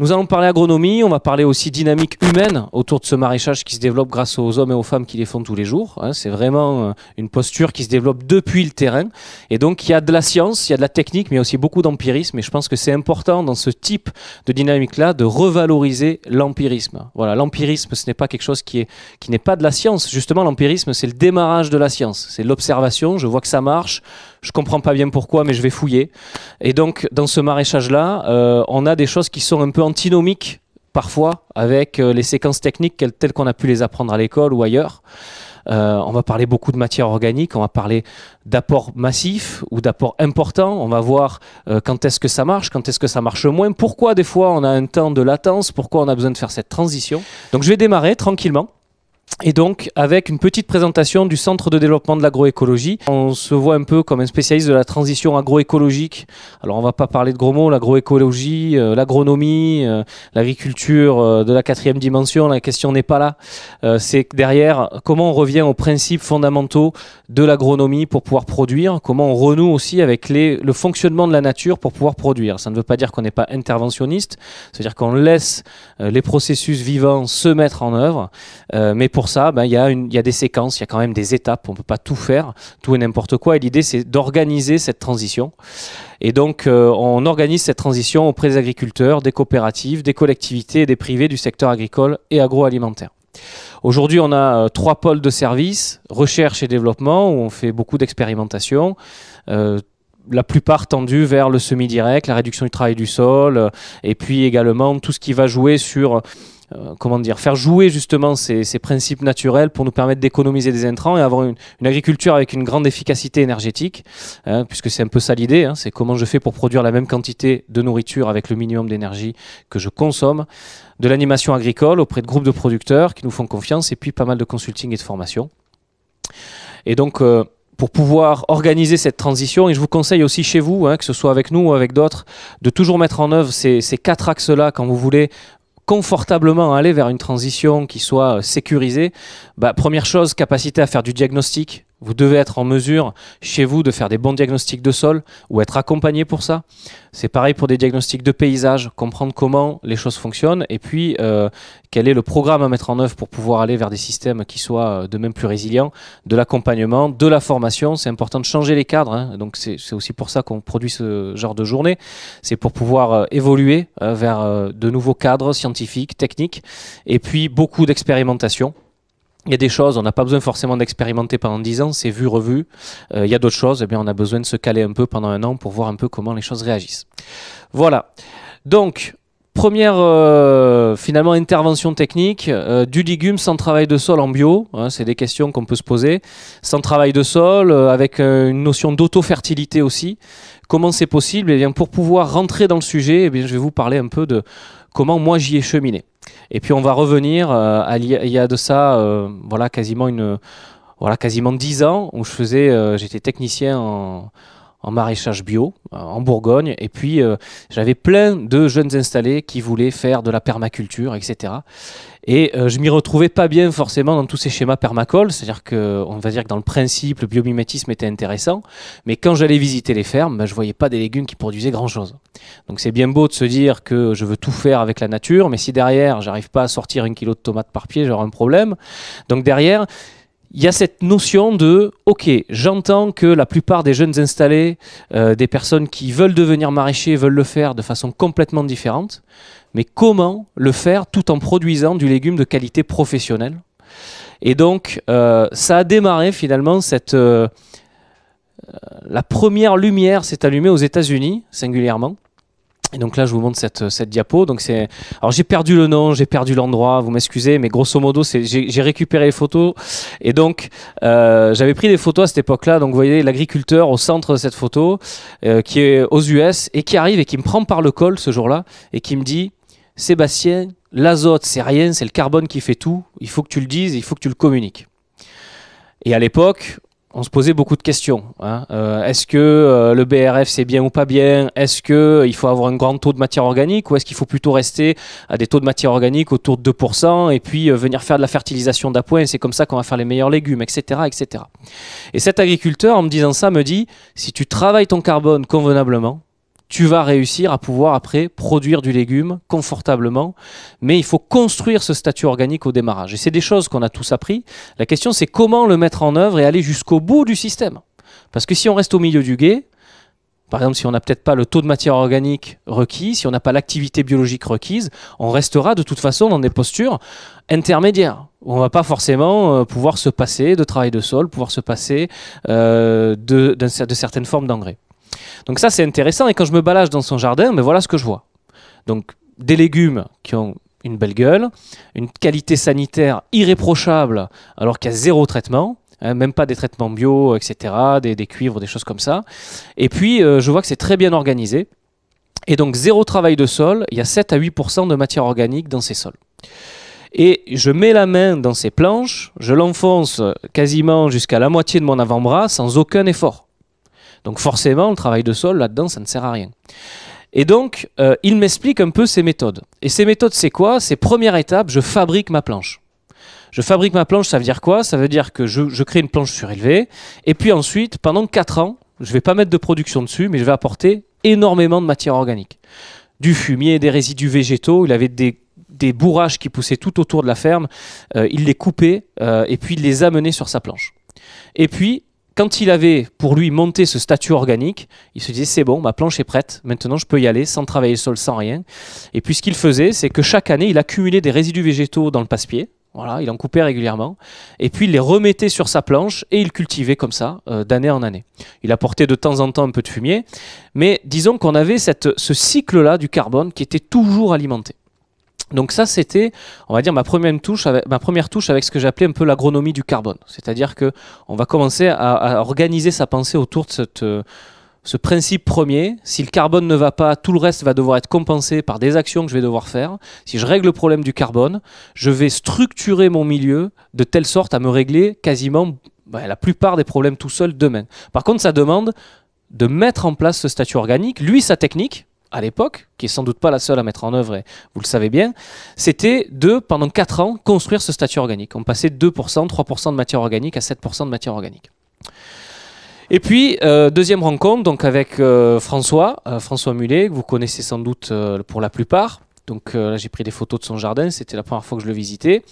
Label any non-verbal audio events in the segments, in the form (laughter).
Nous allons parler agronomie, on va parler aussi dynamique humaine autour de ce maraîchage qui se développe grâce aux hommes et aux femmes qui les font tous les jours. Hein. C'est vraiment euh, une posture qui se développe depuis le terrain. Et donc il y a de la science, il y a de la technique, mais aussi beaucoup d'empirisme. Et je pense que c'est important dans ce type de dynamique-là de revaloriser l'empirisme. Voilà, l'empirisme, ce n'est pas quelque chose qui qui n'est pas de la science. Justement, l'empirisme, c'est le démarrage de la science. C'est l'observation, je vois que ça marche, je ne comprends pas bien pourquoi, mais je vais fouiller. Et donc, dans ce maraîchage-là, euh, on a des choses qui sont un peu antinomiques parfois avec euh, les séquences techniques telles qu'on a pu les apprendre à l'école ou ailleurs. Euh, on va parler beaucoup de matière organique, on va parler d'apports massifs ou d'apports importants. on va voir quand est-ce que ça marche, quand est-ce que ça marche moins, pourquoi des fois on a un temps de latence, pourquoi on a besoin de faire cette transition. Donc je vais démarrer tranquillement. Et donc, avec une petite présentation du Centre de développement de l'agroécologie, on se voit un peu comme un spécialiste de la transition agroécologique. Alors, on ne va pas parler de gros mots, l'agroécologie, euh, l'agronomie, euh, l'agriculture euh, de la quatrième dimension, la question n'est pas là. C'est derrière, comment on revient aux principes fondamentaux de l'agronomie pour pouvoir produire, comment on renoue aussi avec les, le fonctionnement de la nature pour pouvoir produire. Ça ne veut pas dire qu'on n'est pas interventionniste, c'est-à-dire qu'on laisse les processus vivants se mettre en œuvre, mais pour pour ça, ben, il y, a des séquences, il y a quand même des étapes, on ne peut pas tout faire, tout et n'importe quoi. Et l'idée, c'est d'organiser cette transition. Et donc, euh, on organise cette transition auprès des agriculteurs, des coopératives, des collectivités et des privés du secteur agricole et agroalimentaire. Aujourd'hui, on a euh, trois pôles de services, recherche et développement, où on fait beaucoup d'expérimentations. Euh, la plupart tendue vers le semi-direct, la réduction du travail du sol, et puis également tout ce qui va jouer sur euh, comment dire, faire jouer justement ces, principes naturels pour nous permettre d'économiser des intrants et avoir une, agriculture avec une grande efficacité énergétique, hein, puisque c'est un peu ça l'idée, hein, c'est comment je fais pour produire la même quantité de nourriture avec le minimum d'énergie que je consomme, de l'animation agricole auprès de groupes de producteurs qui nous font confiance, et puis pas mal de consulting et de formation. Et donc, euh, pour pouvoir organiser cette transition. Et je vous conseille aussi chez vous, hein, que ce soit avec nous ou avec d'autres, de toujours mettre en œuvre ces, ces quatre axes-là quand vous voulez confortablement aller vers une transition qui soit sécurisée, bah, première chose, capacité à faire du diagnostic, vous devez être en mesure chez vous de faire des bons diagnostics de sol ou être accompagné pour ça. C'est pareil pour des diagnostics de paysage, comprendre comment les choses fonctionnent et puis euh, quel est le programme à mettre en œuvre pour pouvoir aller vers des systèmes qui soient euh, de même plus résilients, de l'accompagnement, de la formation. C'est important de changer les cadres, hein. donc c'est aussi pour ça qu'on produit ce genre de journée. C'est pour pouvoir euh, évoluer vers de nouveaux cadres scientifiques, techniques et puis beaucoup d'expérimentation il y a des choses, on n'a pas besoin forcément d'expérimenter pendant 10 ans, c'est vu, revu. Euh, il y a d'autres choses, eh bien, on a besoin de se caler un peu pendant un an pour voir un peu comment les choses réagissent. Voilà. Donc, première euh, finalement intervention technique euh, du légume sans travail de sol en bio, hein, c'est des questions qu'on peut se poser, sans travail de sol, avec une notion d'auto-fertilité aussi. Comment c'est possible Et eh bien pour pouvoir rentrer dans le sujet, eh je vais vous parler un peu de comment moi j'y ai cheminé. Et puis on va revenir, euh, à, il y a de ça euh, voilà, quasiment, une, voilà, quasiment 10 ans, où je faisais, euh, j'étais technicien en en maraîchage bio euh, en Bourgogne. Et puis, euh, j'avais plein de jeunes installés qui voulaient faire de la permaculture, etc. Et euh, je m'y retrouvais pas bien forcément dans tous ces schémas permacoles, c'est-à-dire que on va dire que dans le principe, le biomimétisme était intéressant, mais quand j'allais visiter les fermes, ben, je voyais pas des légumes qui produisaient grand-chose. Donc c'est bien beau de se dire que je veux tout faire avec la nature, mais si derrière j'arrive pas à sortir un kilo de tomates par pied, j'aurai un problème. Donc derrière, il y a cette notion de ok, j'entends que la plupart des jeunes installés, euh, des personnes qui veulent devenir maraîchers, veulent le faire de façon complètement différente, mais comment le faire tout en produisant du légume de qualité professionnelle Et donc, euh, ça a démarré finalement cette euh, la première lumière s'est allumée aux États-Unis singulièrement et donc là, je vous montre cette, euh, cette diapo. Donc c'est, alors j'ai perdu le nom, j'ai perdu l'endroit, vous m'excusez, mais grosso modo, c'est, j'ai récupéré les photos. Et donc, euh, j'avais pris des photos à cette époque-là. Donc vous voyez l'agriculteur au centre de cette photo, euh, qui est aux US et qui arrive et qui me prend par le col ce jour-là et qui me dit, Sébastien, l'azote, c'est rien, c'est le carbone qui fait tout. Il faut que tu le dises, il faut que tu le communiques. Et à l'époque, on se posait beaucoup de questions. Hein. Euh, est-ce que euh, le BRF c'est bien ou pas bien Est-ce que euh, il faut avoir un grand taux de matière organique ou est-ce qu'il faut plutôt rester à des taux de matière organique autour de 2% et puis venir faire de la fertilisation d'appoint C'est comme ça qu'on va faire les meilleurs légumes, etc., etc. Et cet agriculteur, en me disant ça, me dit si tu travailles ton carbone convenablement, tu vas réussir à pouvoir après produire du légume confortablement. Mais il faut construire ce statut organique au démarrage. Et c'est des choses qu'on a tous appris. La question, c'est comment le mettre en œuvre et aller jusqu'au bout du système. Parce que si on reste au milieu du guet, par exemple, si on n'a peut-être pas le taux de matière organique requis, si on n'a pas l'activité biologique requise, on restera de toute façon dans des postures intermédiaires. On ne va pas forcément euh, pouvoir se passer de travail de sol, pouvoir se passer euh, de certaines formes d'engrais. Donc ça c'est intéressant et quand je me balade dans son jardin, ben voilà ce que je vois. Donc des légumes qui ont une belle gueule, une qualité sanitaire irréprochable alors qu'il y a zéro traitement, hein, même pas des traitements bio, etc., des, cuivres, des choses comme ça. Et puis euh, je vois que c'est très bien organisé. Et donc zéro travail de sol, il y a 7 à 8% de matière organique dans ces sols. Et je mets la main dans ces planches, je l'enfonce quasiment jusqu'à la moitié de mon avant-bras sans aucun effort. Donc forcément, le travail de sol, là-dedans, ça ne sert à rien. Et donc, euh, il m'explique un peu ses méthodes. Et ses méthodes, c'est quoi C'est première étape, je fabrique ma planche. Je fabrique ma planche, ça veut dire quoi Ça veut dire que je, crée une planche surélevée, et puis ensuite, pendant 4 ans, je ne vais pas mettre de production dessus, mais je vais apporter énormément de matière organique. Du fumier, des résidus végétaux, il avait des, bourrages qui poussaient tout autour de la ferme, euh, il les coupait, euh, et puis il les amenait sur sa planche. Et puis, quand il avait pour lui monté ce statut organique, il se disait c'est bon, ma planche est prête, maintenant je peux y aller sans travailler le sol, sans rien. Et puis ce qu'il faisait, c'est que chaque année, il accumulait des résidus végétaux dans le passe-pied. Voilà, il en coupait régulièrement, et puis il les remettait sur sa planche et il cultivait comme ça euh, d'année en année. Il apportait de temps en temps un peu de fumier, mais disons qu'on avait ce cycle-là du carbone qui était toujours alimenté. Donc ça, c'était, on va dire, ma première touche avec, ma première touche avec ce que j'appelais un peu l'agronomie du carbone. C'est-à-dire que on va commencer à, organiser sa pensée autour de ce principe premier. Si le carbone ne va pas, tout le reste va devoir être compensé par des actions que je vais devoir faire. Si je règle le problème du carbone, je vais structurer mon milieu de telle sorte à me régler quasiment ben, la plupart des problèmes tout seul demain. Par contre, ça demande de mettre en place ce statut organique, lui sa technique, à l'époque, qui est sans doute pas la seule à mettre en œuvre, et vous le savez bien, c'était de, pendant 4 ans, construire ce statut organique. On passait de 2%, 3% de matière organique à 7% de matière organique. Et puis, euh, deuxième rencontre donc avec euh, François, euh, François Mulet, que vous connaissez sans doute pour la plupart. Donc là, j'ai pris des photos de son jardin, c'était la première fois que je le visitais.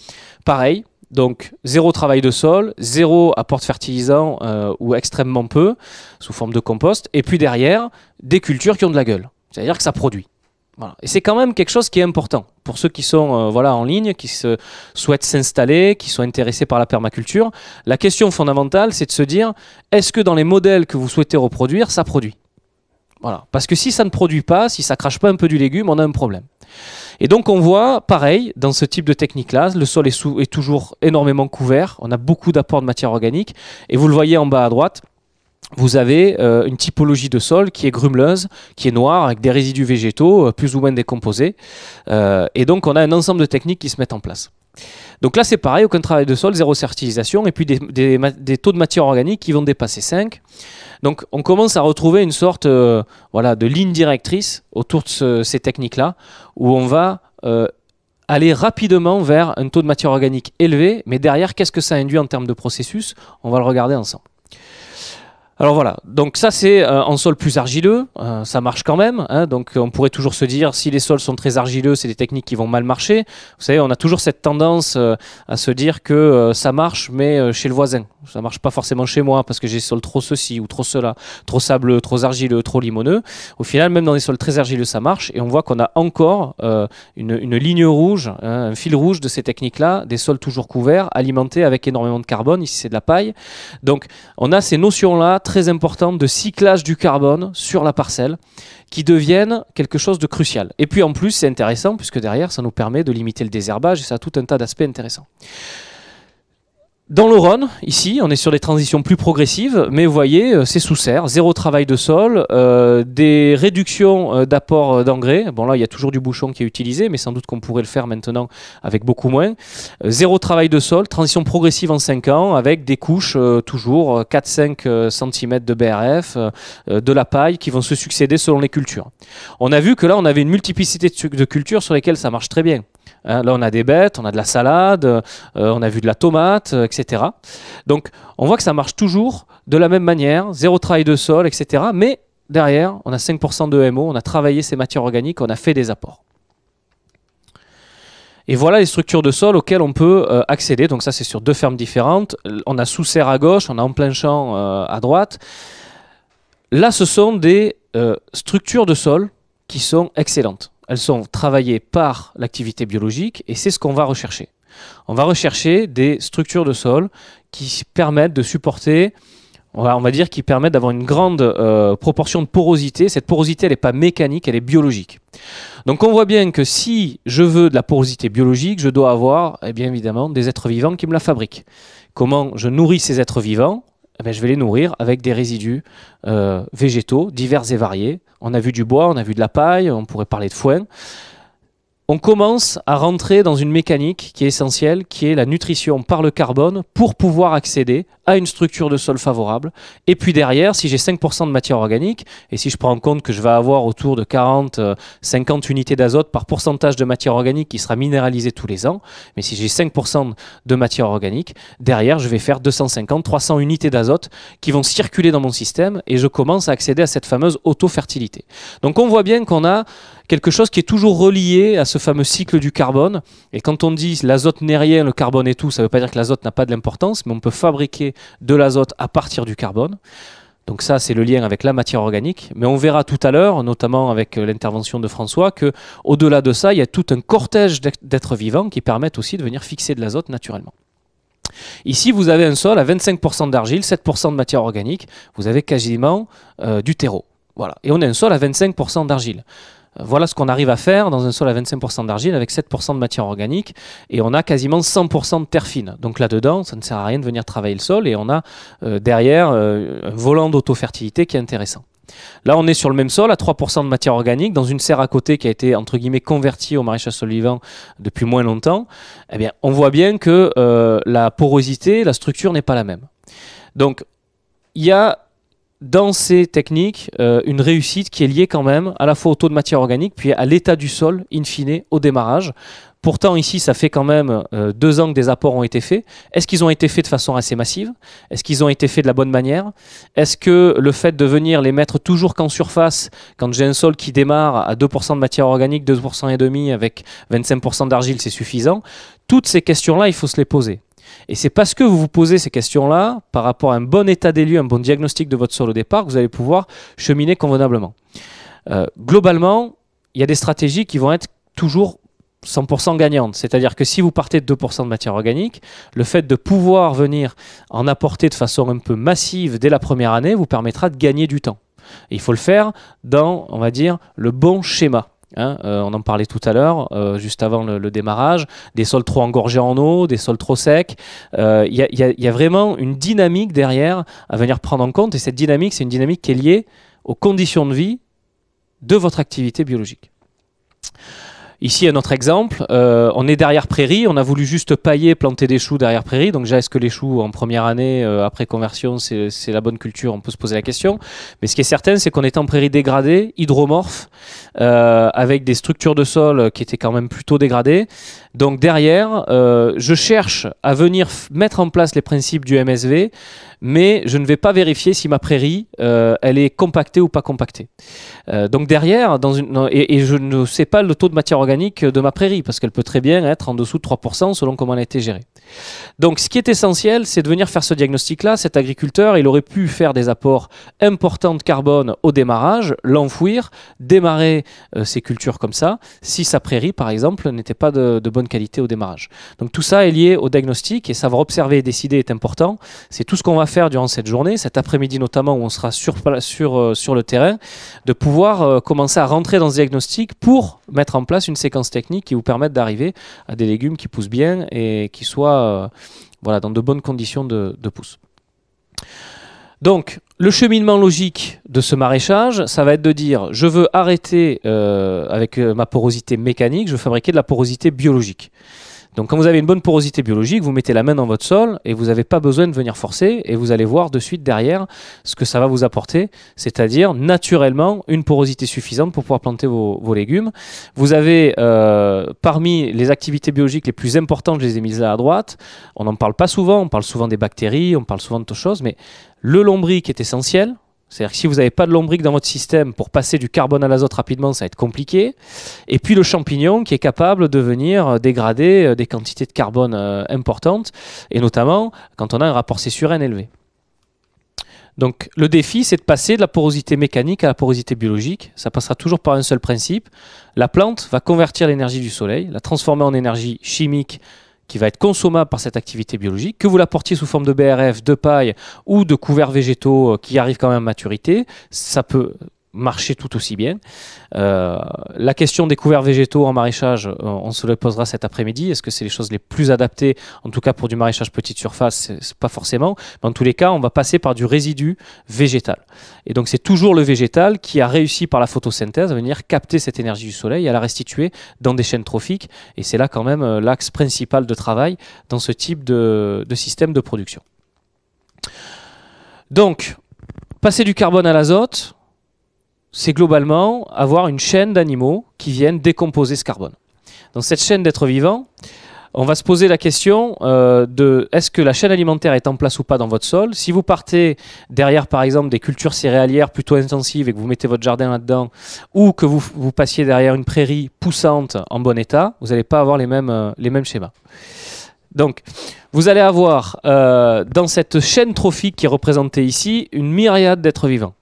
Pareil, donc zéro travail de sol, zéro apport de fertilisant ou extrêmement peu, sous forme de compost. Et puis derrière, des cultures qui ont de la gueule. C'est-à-dire que ça produit. Et c'est quand même quelque chose qui est important pour ceux qui sont euh, voilà, en ligne, qui souhaitent s'installer, qui sont intéressés par la permaculture. La question fondamentale, c'est de se dire, est-ce que dans les modèles que vous souhaitez reproduire, ça produit voilà. Parce que si ça ne produit pas, si ça crache pas un peu du légume, on a un problème. Et donc on voit, pareil, dans ce type de technique-là, le sol est toujours énormément couvert, on a beaucoup d'apports de matière organique, et vous le voyez en bas à droite, vous avez euh, une typologie de sol qui est grumeleuse, qui est noire, avec des résidus végétaux euh, plus ou moins décomposés. Euh, et donc, on a un ensemble de techniques qui se mettent en place. Donc là, c'est pareil, aucun travail de sol, zéro fertilisation, et puis des, taux de matière organique qui vont dépasser 5. Donc, on commence à retrouver une sorte voilà, de ligne directrice autour de ces techniques-là, où on va aller rapidement vers un taux de matière organique élevé, mais derrière, qu'est-ce que ça induit en termes de processus On va le regarder ensemble. Alors voilà, donc ça c'est euh, en sol plus argileux, euh, ça marche quand même, hein, donc on pourrait toujours se dire si les sols sont très argileux, c'est des techniques qui vont mal marcher. Vous savez, on a toujours cette tendance euh, à se dire que euh, ça marche, mais chez le voisin, ça marche pas forcément chez moi parce que j'ai sol trop ceci ou trop cela, trop sableux, trop argileux, trop limoneux. Au final, même dans des sols très argileux, ça marche, et on voit qu'on a encore une, ligne rouge, hein, un fil rouge de ces techniques-là, des sols toujours couverts, alimentés avec énormément de carbone, ici c'est de la paille. Donc on a ces notions-là très importante de cyclage du carbone sur la parcelle qui deviennent quelque chose de crucial. Et puis en plus, c'est intéressant puisque derrière, ça nous permet de limiter le désherbage et ça a tout un tas d'aspects intéressants. Dans le Rhône, ici, on est sur des transitions plus progressives, mais vous voyez, euh, c'est sous serre, zéro travail de sol, euh, des réductions euh, d'apport d'engrais. Bon, là, il y a toujours du bouchon qui est utilisé, mais sans doute qu'on pourrait le faire maintenant avec beaucoup moins. zéro travail de sol, transition progressive en 5 ans, avec des couches toujours 4-5 cm de BRF, de la paille, qui vont se succéder selon les cultures. On a vu que là, on avait une multiplicité de cultures sur lesquelles ça marche très bien. Hein, là, on a des bêtes, on a de la salade, euh, on a vu de la tomate, euh, etc. Donc, on voit que ça marche toujours de la même manière, zéro travail de sol, etc. Mais derrière, on a 5% de MO, on a travaillé ces matières organiques, on a fait des apports. Et voilà les structures de sol auxquelles on peut euh, accéder. Donc ça, c'est sur deux fermes différentes. On a sous-serre à gauche, on a en plein champ à droite. Là, ce sont des structures de sol qui sont excellentes elles sont travaillées par l'activité biologique et c'est ce qu'on va rechercher. On va rechercher des structures de sol qui permettent de supporter, on va, dire, qui permettent d'avoir une grande euh, proportion de porosité. Cette porosité, elle n'est pas mécanique, elle est biologique. Donc on voit bien que si je veux de la porosité biologique, je dois avoir, eh bien évidemment, des êtres vivants qui me la fabriquent. Comment je nourris ces êtres vivants eh ben, je vais les nourrir avec des résidus euh, végétaux divers et variés. On a vu du bois, on a vu de la paille, on pourrait parler de foin on commence à rentrer dans une mécanique qui est essentielle, qui est la nutrition par le carbone pour pouvoir accéder à une structure de sol favorable. Et puis derrière, si j'ai 5% de matière organique, et si je prends en compte que je vais avoir autour de 40-50 euh, unités d'azote par pourcentage de matière organique qui sera minéralisée tous les ans, mais si j'ai 5% de matière organique, derrière, je vais faire 250-300 unités d'azote qui vont circuler dans mon système et je commence à accéder à cette fameuse auto-fertilité. Donc on voit bien qu'on a quelque chose qui est toujours relié à ce fameux cycle du carbone. Et quand on dit l'azote n'est rien, le carbone est tout, ça ne veut pas dire que l'azote n'a pas de l'importance, mais on peut fabriquer de l'azote à partir du carbone. Donc ça, c'est le lien avec la matière organique. Mais on verra tout à l'heure, notamment avec l'intervention de François, que au-delà de ça, il y a tout un cortège d'êtres vivants qui permettent aussi de venir fixer de l'azote naturellement. Ici, vous avez un sol à 25% d'argile, 7% de matière organique. Vous avez quasiment euh, du terreau. Voilà. Et on a un sol à 25% d'argile. Voilà ce qu'on arrive à faire dans un sol à 25% d'argile avec 7% de matière organique et on a quasiment 100% de terre fine. Donc là-dedans, ça ne sert à rien de venir travailler le sol et on a euh, derrière euh, un volant d'autofertilité qui est intéressant. Là, on est sur le même sol, à 3% de matière organique, dans une serre à côté qui a été, entre guillemets, convertie au maraîchage vivant depuis moins longtemps. Eh bien, on voit bien que euh, la porosité, la structure n'est pas la même. Donc, il y a dans ces techniques euh, une réussite qui est liée quand même à la fois au taux de matière organique puis à l'état du sol in fine au démarrage. Pourtant ici ça fait quand même euh, deux ans que des apports ont été faits. Est-ce qu'ils ont été faits de façon assez massive Est-ce qu'ils ont été faits de la bonne manière Est-ce que le fait de venir les mettre toujours qu'en surface, quand j'ai un sol qui démarre à 2% de matière organique, 2% et demi avec 25% d'argile c'est suffisant Toutes ces questions-là il faut se les poser. Et c'est parce que vous vous posez ces questions-là, par rapport à un bon état des lieux, un bon diagnostic de votre sol au départ, que vous allez pouvoir cheminer convenablement. Euh, globalement, il y a des stratégies qui vont être toujours 100% gagnantes. C'est-à-dire que si vous partez de 2% de matière organique, le fait de pouvoir venir en apporter de façon un peu massive dès la première année vous permettra de gagner du temps. il faut le faire dans, on va dire, le bon schéma. Hein, euh, on en parlait tout à l'heure, euh, juste avant le, démarrage, des sols trop engorgés en eau, des sols trop secs. Il euh, y, a vraiment une dynamique derrière à venir prendre en compte, et cette dynamique, c'est une dynamique qui est liée aux conditions de vie de votre activité biologique. Ici, un autre exemple, euh, on est derrière prairie, on a voulu juste pailler, planter des choux derrière prairie. Donc déjà, est-ce que les choux en première année, euh, après conversion, c'est la bonne culture On peut se poser la question. Mais ce qui est certain, c'est qu'on est en prairie dégradée, hydromorphe, euh, avec des structures de sol qui étaient quand même plutôt dégradées, donc derrière, euh, je cherche à venir mettre en place les principes du MSV, mais je ne vais pas vérifier si ma prairie, euh, elle est compactée ou pas compactée. Euh, donc derrière, dans une, et, je ne sais pas le taux de matière organique de ma prairie, parce qu'elle peut très bien être en dessous de 3% selon comment elle a été gérée. Donc ce qui est essentiel, c'est de venir faire ce diagnostic-là. Cet agriculteur, il aurait pu faire des apports importants de carbone au démarrage, l'enfouir, démarrer ses cultures comme ça, si sa prairie, par exemple, n'était pas de, de bonne qualité au démarrage. Donc tout ça est lié au diagnostic et savoir observer et décider est important. C'est tout ce qu'on va faire durant cette journée, cet après-midi notamment où on sera sur, sur, euh, sur le terrain, de pouvoir euh, commencer à rentrer dans ce diagnostic pour mettre en place une séquence technique qui vous permette d'arriver à des légumes qui poussent bien et qui soient euh, voilà, dans de bonnes conditions de, de pousse. Donc, le cheminement logique de ce maraîchage, ça va être de dire je veux arrêter euh, avec euh, ma porosité mécanique, je veux fabriquer de la porosité biologique. Donc quand vous avez une bonne porosité biologique, vous mettez la main dans votre sol et vous n'avez pas besoin de venir forcer et vous allez voir de suite derrière ce que ça va vous apporter, c'est-à-dire naturellement une porosité suffisante pour pouvoir planter vos, légumes. Vous avez euh, parmi les activités biologiques les plus importantes, je les ai mises là à droite, on n'en parle pas souvent, on parle souvent des bactéries, on parle souvent de choses, mais le lombric est essentiel, c'est-à-dire que si vous n'avez pas de lombrique dans votre système, pour passer du carbone à l'azote rapidement, ça va être compliqué. Et puis le champignon qui est capable de venir euh, dégrader euh, des quantités de carbone euh, importantes, et notamment quand on a un rapport C/N élevé. Donc le défi, c'est de passer de la porosité mécanique à la porosité biologique. Ça passera toujours par un seul principe. La plante va convertir l'énergie du soleil, la transformer en énergie chimique qui va être consommable par cette activité biologique, que vous la portiez sous forme de BRF, de paille ou de couverts végétaux euh, qui arrivent quand même à maturité, ça peut marcher tout aussi bien. Euh, la question des couverts végétaux en maraîchage, euh, on se le posera cet après-midi. Est-ce que c'est les choses les plus adaptées, en tout cas pour du maraîchage petite surface pas forcément. Mais en tous les cas, on va passer par du résidu végétal. Et donc c'est toujours le végétal qui a réussi par la photosynthèse à venir capter cette énergie du soleil et à la restituer dans des chaînes trophiques. Et c'est là quand même euh, l'axe principal de travail dans ce type de système de production. Donc, passer du carbone à l'azote, c'est globalement avoir une chaîne d'animaux qui viennent décomposer ce carbone. Dans cette chaîne d'êtres vivants, on va se poser la question euh, de est-ce que la chaîne alimentaire est en place ou pas dans votre sol. Si vous partez derrière, par exemple, des cultures céréalières plutôt intensives et que vous mettez votre jardin là-dedans, ou que vous, passiez derrière une prairie poussante en bon état, vous n'allez pas avoir les mêmes, euh, les mêmes schémas. Donc, vous allez avoir euh, dans cette chaîne trophique qui est représentée ici une myriade d'êtres vivants.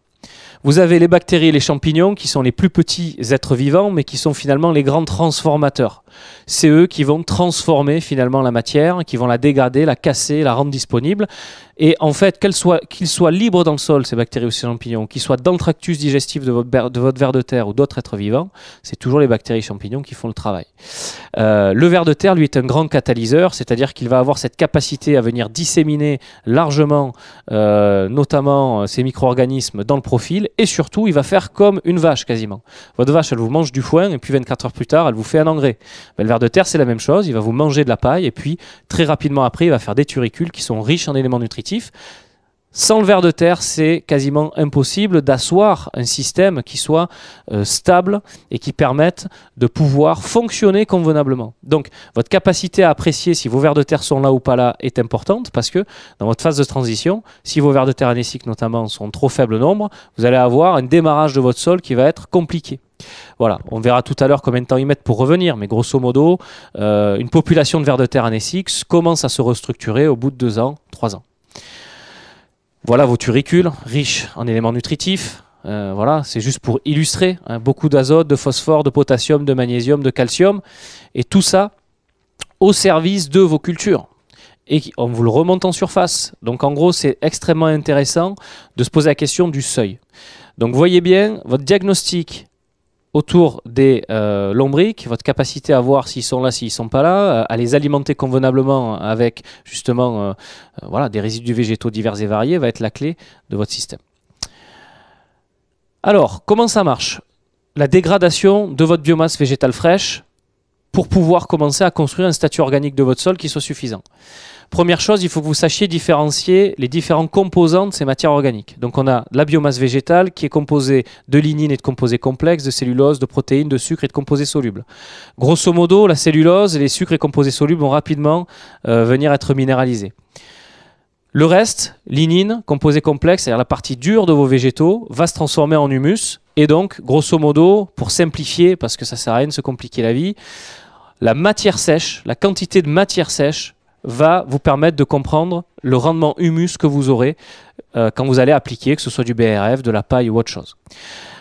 Vous avez les bactéries et les champignons qui sont les plus petits êtres vivants, mais qui sont finalement les grands transformateurs c'est eux qui vont transformer finalement la matière, qui vont la dégrader, la casser, la rendre disponible. Et en fait, qu'ils soient, libres dans le sol, ces bactéries ou ces champignons, qu'ils soient dans le tractus digestif de votre, de ver de terre ou d'autres êtres vivants, c'est toujours les bactéries et champignons qui font le travail. Euh, le ver de terre, lui, est un grand catalyseur, c'est-à-dire qu'il va avoir cette capacité à venir disséminer largement, euh, notamment euh, ces micro-organismes dans le profil, et surtout, il va faire comme une vache quasiment. Votre vache, elle vous mange du foin, et puis 24 heures plus tard, elle vous fait un engrais le ver de terre, c'est la même chose. Il va vous manger de la paille et puis très rapidement après, il va faire des turicules qui sont riches en éléments nutritifs. Sans le ver de terre, c'est quasiment impossible d'asseoir un système qui soit euh, stable et qui permette de pouvoir fonctionner convenablement. Donc, votre capacité à apprécier si vos vers de terre sont là ou pas là est importante parce que dans votre phase de transition, si vos vers de terre anessiques notamment sont trop faibles nombre, vous allez avoir un démarrage de votre sol qui va être compliqué. Voilà, on verra tout à l'heure combien de temps ils mettent pour revenir, mais grosso modo, euh, une population de vers de terre en commence à se restructurer au bout de deux ans, trois ans. Voilà vos turicules, riches en éléments nutritifs. Euh, voilà, c'est juste pour illustrer hein, beaucoup d'azote, de phosphore, de potassium, de magnésium, de calcium, et tout ça au service de vos cultures et on vous le remonte en surface. Donc en gros, c'est extrêmement intéressant de se poser la question du seuil. Donc voyez bien, votre diagnostic autour des euh, lombriques, votre capacité à voir s'ils sont là, s'ils sont pas là, euh, à les alimenter convenablement avec justement euh, voilà, des résidus végétaux divers et variés va être la clé de votre système. Alors, comment ça marche La dégradation de votre biomasse végétale fraîche pour pouvoir commencer à construire un statut organique de votre sol qui soit suffisant. Première chose, il faut que vous sachiez différencier les différents composants de ces matières organiques. Donc on a la biomasse végétale qui est composée de lignine et de composés complexes, de cellulose, de protéines, de sucres et de composés solubles. Grosso modo, la cellulose et les sucres et composés solubles vont rapidement euh, venir être minéralisés. Le reste, lignine, composés complexes, c'est-à-dire la partie dure de vos végétaux, va se transformer en humus. Et donc, grosso modo, pour simplifier, parce que ça ne sert à rien de se compliquer la vie, la matière sèche, la quantité de matière sèche va vous permettre de comprendre le rendement humus que vous aurez euh, quand vous allez appliquer, que ce soit du BRF, de la paille ou autre chose.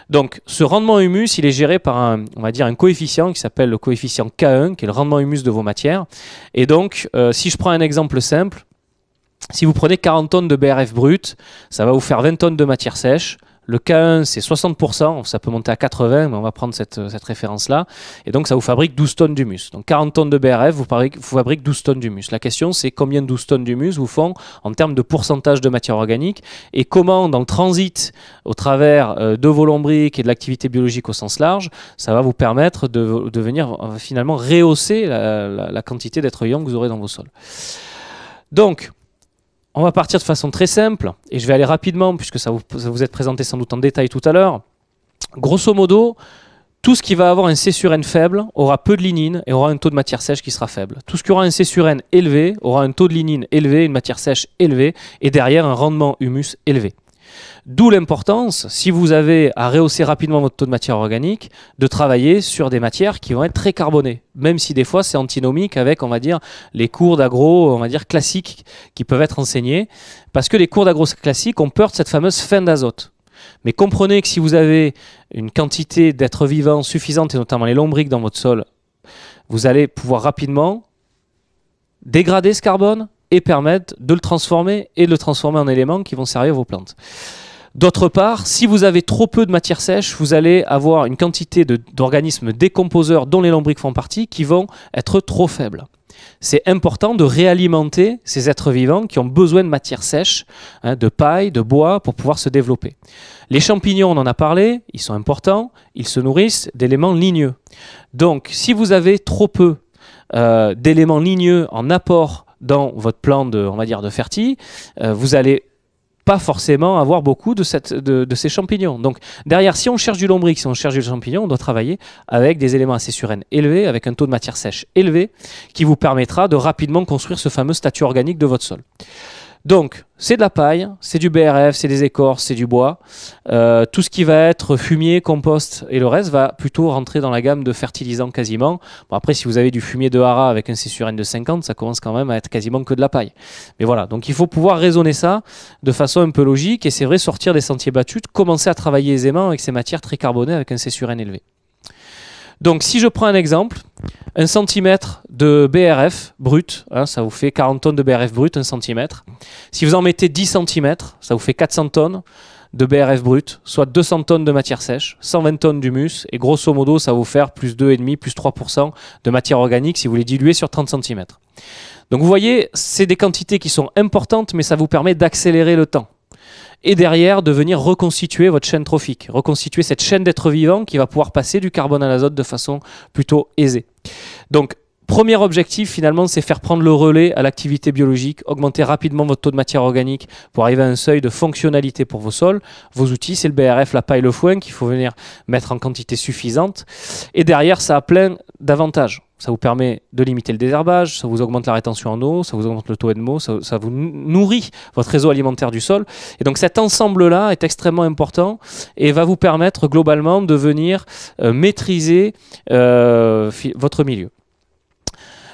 Donc ce rendement humus, il est géré par un, on va dire, un coefficient qui s'appelle le coefficient K1, qui est le rendement humus de vos matières. Et donc, euh, si je prends un exemple simple, si vous prenez 40 tonnes de BRF brut, ça va vous faire 20 tonnes de matière sèche, le K1, c'est 60%, ça peut monter à 80%, mais on va prendre euh, cette, référence-là. Et donc, ça vous fabrique 12 tonnes d'humus. Donc, 40 tonnes de BRF vous fabrique, 12 tonnes d'humus. La question, c'est combien de 12 tonnes d'humus vous font en termes de pourcentage de matière organique et comment, dans le transit, au travers euh, de vos lombriques et de l'activité biologique au sens large, ça va vous permettre de, venir euh, finalement rehausser la, quantité d'êtres ions que vous aurez dans vos sols. Donc, on va partir de façon très simple, et je vais aller rapidement, puisque ça vous, vous est présenté sans doute en détail tout à l'heure. Grosso modo, tout ce qui va avoir un C sur N faible aura peu de lignine et aura un taux de matière sèche qui sera faible. Tout ce qui aura un C sur N élevé aura un taux de lignine élevé, une matière sèche élevée, et derrière un rendement humus élevé. D'où l'importance, si vous avez à rehausser rapidement votre taux de matière organique, de travailler sur des matières qui vont être très carbonées, même si des fois c'est antinomique avec, on va dire, les cours d'agro, on va dire, classiques qui peuvent être enseignés, parce que les cours d'agro classiques ont peur de cette fameuse fin d'azote. Mais comprenez que si vous avez une quantité d'êtres vivants suffisante, et notamment les lombriques dans votre sol, vous allez pouvoir rapidement dégrader ce carbone, et permettent de le transformer et de le transformer en éléments qui vont servir vos plantes. D'autre part, si vous avez trop peu de matière sèche, vous allez avoir une quantité d'organismes décomposeurs dont les lombriques font partie qui vont être trop faibles. C'est important de réalimenter ces êtres vivants qui ont besoin de matière sèche, hein, de paille, de bois, pour pouvoir se développer. Les champignons, on en a parlé, ils sont importants, ils se nourrissent d'éléments ligneux. Donc, si vous avez trop peu euh, d'éléments ligneux en apport dans votre plan de, on va dire, de ferti, euh, vous allez pas forcément avoir beaucoup de, ces champignons. Donc derrière, si on cherche du lombric, si on cherche du champignon, on doit travailler avec des éléments assez surènes élevés, avec un taux de matière sèche élevé, qui vous permettra de rapidement construire ce fameux statut organique de votre sol. Donc, c'est de la paille, c'est du BRF, c'est des écorces, c'est du bois. Euh, tout ce qui va être fumier, compost et le reste va plutôt rentrer dans la gamme de fertilisants quasiment. Bon, après, si vous avez du fumier de hara avec un C N de 50, ça commence quand même à être quasiment que de la paille. Mais voilà, donc il faut pouvoir raisonner ça de façon un peu logique et c'est vrai, sortir des sentiers battus, commencer à travailler aisément avec ces matières très carbonées avec un C N élevé. Donc si je prends un exemple, un centimètre de BRF brut, hein, ça vous fait 40 tonnes de BRF brut, un centimètre. Si vous en mettez 10 cm, ça vous fait 400 tonnes de BRF brut, soit 200 tonnes de matière sèche, 120 tonnes d'humus, et grosso modo, ça va vous faire plus 2,5, plus 3% de matière organique si vous les diluez sur 30 cm. Donc vous voyez, c'est des quantités qui sont importantes, mais ça vous permet d'accélérer le temps et derrière de venir reconstituer votre chaîne trophique, reconstituer cette chaîne d'êtres vivants qui va pouvoir passer du carbone à l'azote de façon plutôt aisée. Donc, premier objectif finalement, c'est faire prendre le relais à l'activité biologique, augmenter rapidement votre taux de matière organique pour arriver à un seuil de fonctionnalité pour vos sols. Vos outils, c'est le BRF, la paille, le foin qu'il faut venir mettre en quantité suffisante. Et derrière, ça a plein d'avantages ça vous permet de limiter le désherbage, ça vous augmente la rétention en eau, ça vous augmente le taux NMO, ça, ça vous nourrit votre réseau alimentaire du sol. Et donc cet ensemble-là est extrêmement important et va vous permettre globalement de venir euh, maîtriser euh, votre milieu.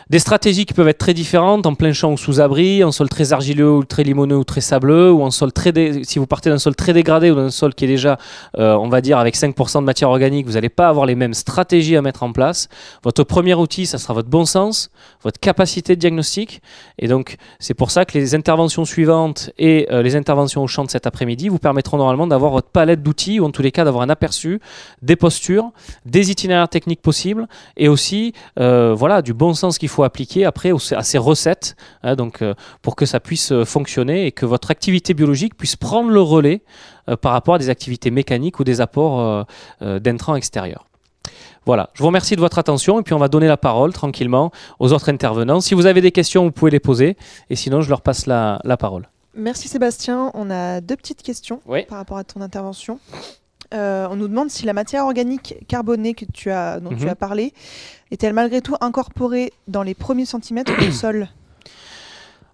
Des stratégies qui peuvent être très différentes en plein champ ou sous-abri, en sol très argileux ou très limoneux ou très sableux, ou en sol très si vous partez d'un sol très dégradé ou d'un sol qui est déjà, euh, on va dire, avec 5% de matière organique, vous n'allez pas avoir les mêmes stratégies à mettre en place. Votre premier outil, ça sera votre bon sens, votre capacité de diagnostic. Et donc, c'est pour ça que les interventions suivantes et euh, les interventions au champ de cet après-midi vous permettront normalement d'avoir votre palette d'outils, ou en tous les cas d'avoir un aperçu des postures, des itinéraires techniques possibles, et aussi euh, voilà, du bon sens qu'il faut appliquer après à ces recettes hein, donc, euh, pour que ça puisse euh, fonctionner et que votre activité biologique puisse prendre le relais euh, par rapport à des activités mécaniques ou des apports d'intrants extérieurs. Voilà, je vous remercie de votre attention et puis on va donner la parole tranquillement aux autres intervenants. Si vous avez des questions, vous pouvez les poser et sinon je leur passe la, la parole. Merci Sébastien, on a deux petites questions par rapport à ton intervention. Euh, on nous demande si la matière organique carbonée que tu as, dont tu mhm. as parlé est-elle malgré tout incorporée dans les premiers centimètres du (coughs) sol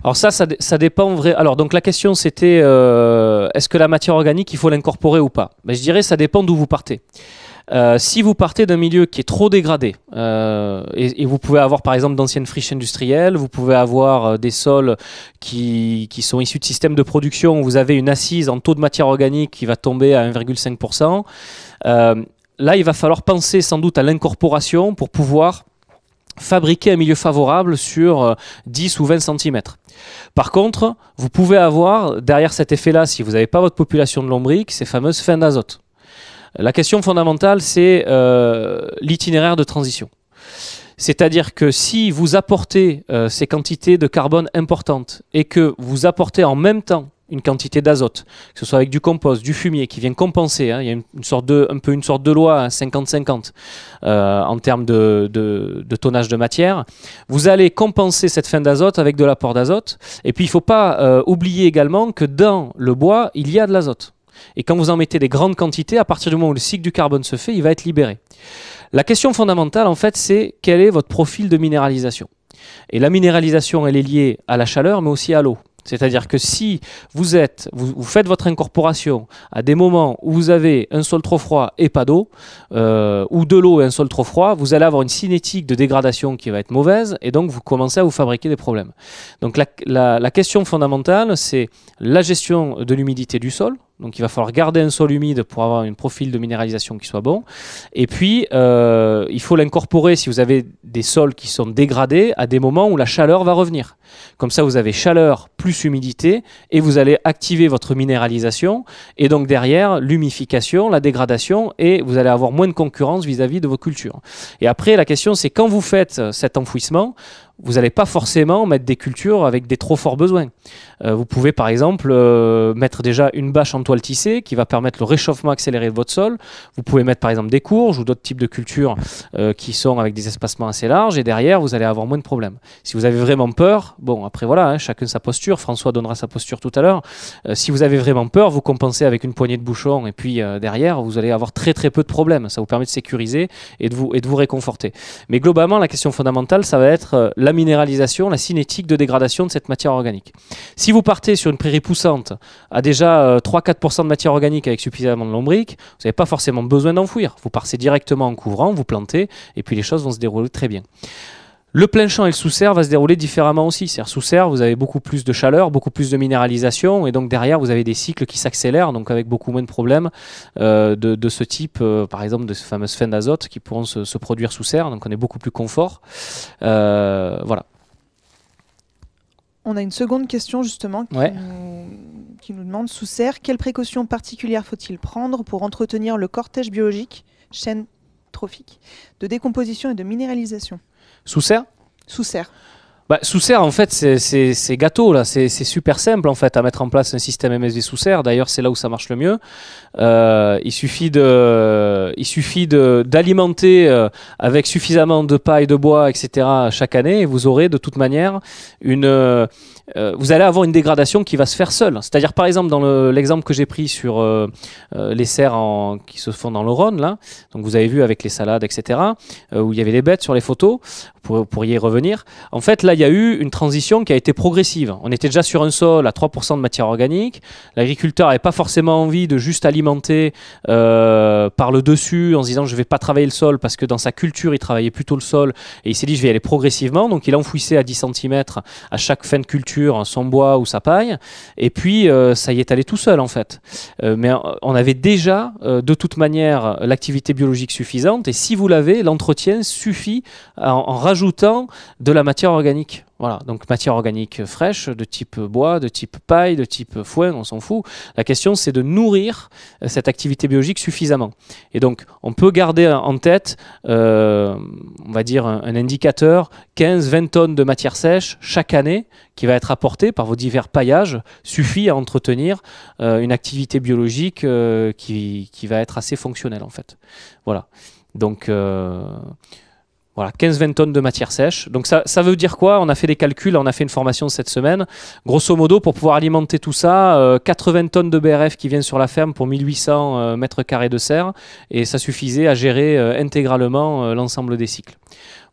alors ça, ça, dépend vrai. Alors donc la question c'était euh, est-ce que la matière organique il faut l'incorporer ou pas Mais ben, Je dirais ça dépend d'où vous partez. Euh, si vous partez d'un milieu qui est trop dégradé, euh, et, vous pouvez avoir par exemple d'anciennes friches industrielles, vous pouvez avoir euh, des sols qui, sont issus de systèmes de production où vous avez une assise en taux de matière organique qui va tomber à 1,5%, là il va falloir penser sans doute à l'incorporation pour pouvoir fabriquer un milieu favorable sur 10 ou 20 cm. Par contre, vous pouvez avoir derrière cet effet-là, si vous n'avez pas votre population de lombriques, ces fameuses fins d'azote. La question fondamentale, c'est euh, l'itinéraire de transition. C'est-à-dire que si vous apportez euh, ces quantités de carbone importantes et que vous apportez en même temps une quantité d'azote, que ce soit avec du compost, du fumier, qui vient compenser. Hein, il y a une, sorte de, un peu une sorte de loi 50-50 hein, euh, en termes de, tonnage de matière. Vous allez compenser cette fin d'azote avec de l'apport d'azote. Et puis, il ne faut pas oublier également que dans le bois, il y a de l'azote. Et quand vous en mettez des grandes quantités, à partir du moment où le cycle du carbone se fait, il va être libéré. La question fondamentale, en fait, c'est quel est votre profil de minéralisation Et la minéralisation, elle est liée à la chaleur, mais aussi à l'eau. C'est-à-dire que si vous êtes, vous, faites votre incorporation à des moments où vous avez un sol trop froid et pas d'eau, euh, ou de l'eau et un sol trop froid, vous allez avoir une cinétique de dégradation qui va être mauvaise, et donc vous commencez à vous fabriquer des problèmes. Donc la question fondamentale, c'est la gestion de l'humidité du sol, donc il va falloir garder un sol humide pour avoir un profil de minéralisation qui soit bon. Et puis, euh, il faut l'incorporer si vous avez des sols qui sont dégradés à des moments où la chaleur va revenir. Comme ça, vous avez chaleur plus humidité et vous allez activer votre minéralisation. Et donc derrière, l'humification, la dégradation et vous allez avoir moins de concurrence vis à -vis de vos cultures. Et après, la question, c'est quand vous faites euh, cet enfouissement, vous n'allez pas forcément mettre des cultures avec des trop forts besoins. Euh, vous pouvez par exemple euh, mettre déjà une bâche en toile tissée qui va permettre le réchauffement accéléré de votre sol. Vous pouvez mettre par exemple des courges ou d'autres types de cultures euh, qui sont avec des espacements assez larges et derrière vous allez avoir moins de problèmes. Si vous avez vraiment peur, bon après voilà, hein, chacun sa posture, François donnera sa posture tout à l'heure. si vous avez vraiment peur, vous compensez avec une poignée de bouchons et puis derrière vous allez avoir très très peu de problèmes. Ça vous permet de sécuriser et de vous, et de vous réconforter. Mais globalement la question fondamentale ça va être la minéralisation, la cinétique de dégradation de cette matière organique. Si vous partez sur une prairie poussante à déjà 3-4% euh, de matière organique avec suffisamment de lombric, vous n'avez pas forcément besoin d'enfouir. Vous partez directement en couvrant, vous plantez, et puis les choses vont se dérouler très bien. Le plein champ et le sous-serre va se dérouler différemment aussi. cest sous-serre, vous avez beaucoup plus de chaleur, beaucoup plus de minéralisation, et donc derrière, vous avez des cycles qui s'accélèrent, donc avec beaucoup moins de problèmes euh, de, ce type, euh, par exemple, de ces fameuses fins d'azote qui pourront se, produire sous serre, donc on est beaucoup plus confort. Euh, voilà. On a une seconde question justement qui, nous, demande sous serre, quelles précautions particulières faut-il prendre pour entretenir le cortège biologique, chaîne de décomposition et de minéralisation. Sous serre Sous serre. Bah, sous serre, en fait, c'est gâteau, là. C'est super simple, en fait, à mettre en place un système MSV sous serre. D'ailleurs, c'est là où ça marche le mieux. Euh, il suffit d'alimenter euh, avec suffisamment de paille, de bois, etc. chaque année, vous aurez de toute manière une. Euh, euh, vous allez avoir une dégradation qui va se faire seule. C'est-à-dire, par exemple, dans l'exemple que j'ai pris sur les serres en, qui se font dans le Rhône, là, donc vous avez vu avec les salades, etc., où il y avait des bêtes sur les photos, vous pourriez y revenir. En fait, là, il y a eu une transition qui a été progressive. On était déjà sur un sol à 3% de matière organique. L'agriculteur n'avait pas forcément envie de juste alimenter euh, par le dessus en se disant je ne vais pas travailler le sol parce que dans sa culture, il travaillait plutôt le sol et il s'est dit je vais y aller progressivement. Donc il enfouissait à 10 cm à chaque fin de culture hein, son bois ou sa paille. Et puis euh, ça y est allé tout seul en fait. Euh, mais on avait déjà de toute manière l'activité biologique suffisante et si vous l'avez, l'entretien suffit en rajoutant de la matière organique. Voilà, donc matière organique fraîche, de type bois, de type paille, de type foin, on s'en fout. La question, c'est de nourrir euh, cette activité biologique suffisamment. Et donc, on peut garder en tête, euh, on va dire, un, indicateur 15-20 tonnes de matière sèche chaque année qui va être apportée par vos divers paillages, suffit à entretenir euh, une activité biologique qui, qui, va être assez fonctionnelle, en fait. Voilà. Donc voilà, 15-20 tonnes de matière sèche. Donc ça, ça veut dire quoi On a fait des calculs, on a fait une formation cette semaine. Grosso modo, pour pouvoir alimenter tout ça, 80 euh, tonnes de BRF qui viennent sur la ferme pour 1800 m euh, mètres carrés de serre, et ça suffisait à gérer euh, intégralement l'ensemble des cycles.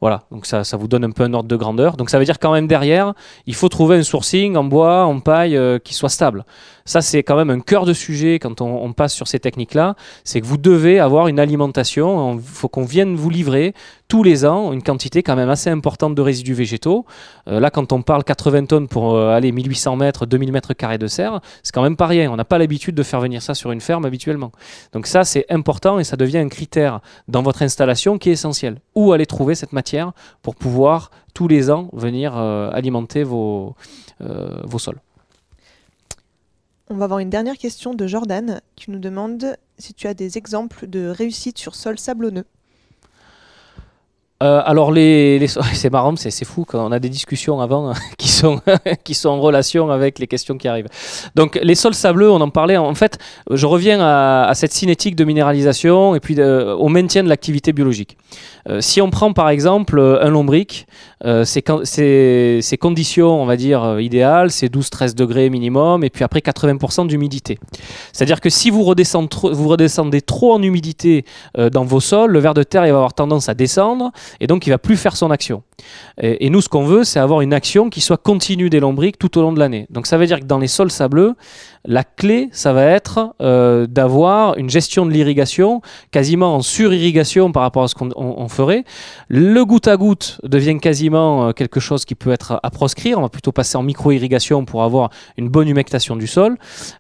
Voilà, donc ça, vous donne un peu un ordre de grandeur. Donc ça veut dire quand même derrière, il faut trouver un sourcing en bois, en paille, euh, qui soit stable. Ça, c'est quand même un cœur de sujet quand on, passe sur ces techniques-là, c'est que vous devez avoir une alimentation, il faut qu'on vienne vous livrer tous les ans une quantité quand même assez importante de résidus végétaux. Euh, là, quand on parle 80 tonnes pour euh, aller 1800 mètres, 2000 mètres carrés de serre, c'est quand même pas rien. On n'a pas l'habitude de faire venir ça sur une ferme habituellement. Donc ça, c'est important et ça devient un critère dans votre installation qui est essentiel. Où aller trouver cette matière pour pouvoir tous les ans venir euh, alimenter vos, euh, vos sols. On va avoir une dernière question de Jordan qui nous demande si tu as des exemples de réussite sur sol sablonneux. Euh, alors les, (laughs) c'est marrant, c'est fou quand on a des discussions avant hein, (laughs) qui sont (laughs) qui sont en relation avec les questions qui arrivent. Donc les sols sableux, on en parlait. En fait, je reviens à, cette cinétique de minéralisation et puis au maintien de l'activité biologique. Euh, si on prend par exemple un lombric, euh, ces ses, conditions, on va dire idéales, c'est 12-13 degrés minimum et puis après 80% d'humidité. C'est-à-dire que si vous redescendez, vous redescendez trop en humidité dans vos sols, le ver de terre va avoir tendance à descendre et donc il va plus faire son action. Et, nous, ce qu'on veut, c'est avoir une action qui soit continue des lombriques tout au long de l'année. Donc ça veut dire que dans les sols sableux, la clé, ça va être euh, d'avoir une gestion de l'irrigation quasiment en surirrigation par rapport à ce qu'on ferait. Le goutte à goutte devient quasiment euh, quelque chose qui peut être à proscrire. On va plutôt passer en micro-irrigation pour avoir une bonne humectation du sol.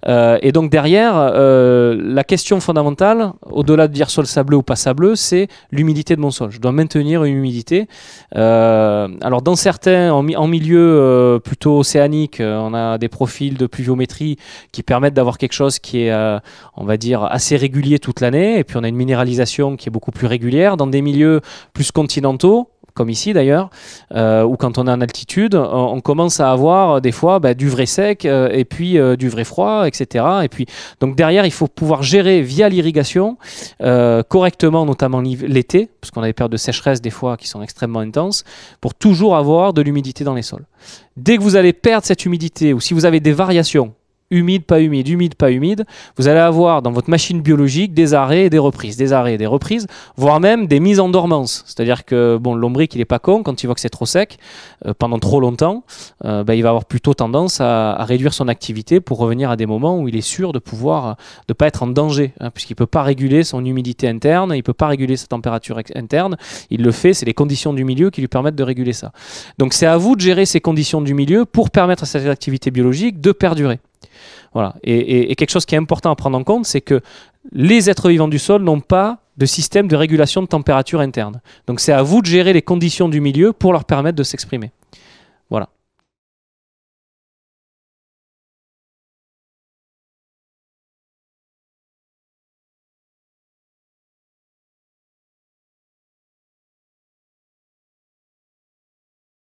Euh, et donc derrière, la question fondamentale, au-delà de dire sol sableux ou pas sableux, c'est l'humidité de mon sol. Je dois maintenir une humidité. Euh, alors dans certains, en, milieu euh, plutôt océanique, euh, on a des profils de pluviométrie qui permettent d'avoir quelque chose qui est, on va dire, assez régulier toute l'année. Et puis on a une minéralisation qui est beaucoup plus régulière. Dans des milieux plus continentaux, comme ici d'ailleurs, euh, ou quand on est en altitude, on, commence à avoir euh, des fois bah, du vrai sec euh, et puis du vrai froid, etc. Et puis donc derrière, il faut pouvoir gérer via l'irrigation correctement, notamment l'été, parce qu'on a des périodes de sécheresse des fois qui sont extrêmement intenses, pour toujours avoir de l'humidité dans les sols. Dès que vous allez perdre cette humidité ou si vous avez des variations, humide, pas humide, humide, pas humide, vous allez avoir dans votre machine biologique des arrêts et des reprises, des arrêts et des reprises, voire même des mises en dormance. C'est-à-dire que bon, l'ombric, il n'est pas con, quand il voit que c'est trop sec, euh, pendant trop longtemps, euh, ben, il va avoir plutôt tendance à, réduire son activité pour revenir à des moments où il est sûr de pouvoir, euh, de pas être en danger, hein, puisqu'il ne peut pas réguler son humidité interne, il ne peut pas réguler sa température interne, il le fait, c'est les conditions du milieu qui lui permettent de réguler ça. Donc c'est à vous de gérer ces conditions du milieu pour permettre à cette activité biologique de perdurer. Voilà. Et, quelque chose qui est important à prendre en compte, c'est que les êtres vivants du sol n'ont pas de système de régulation de température interne. Donc c'est à vous de gérer les conditions du milieu pour leur permettre de s'exprimer.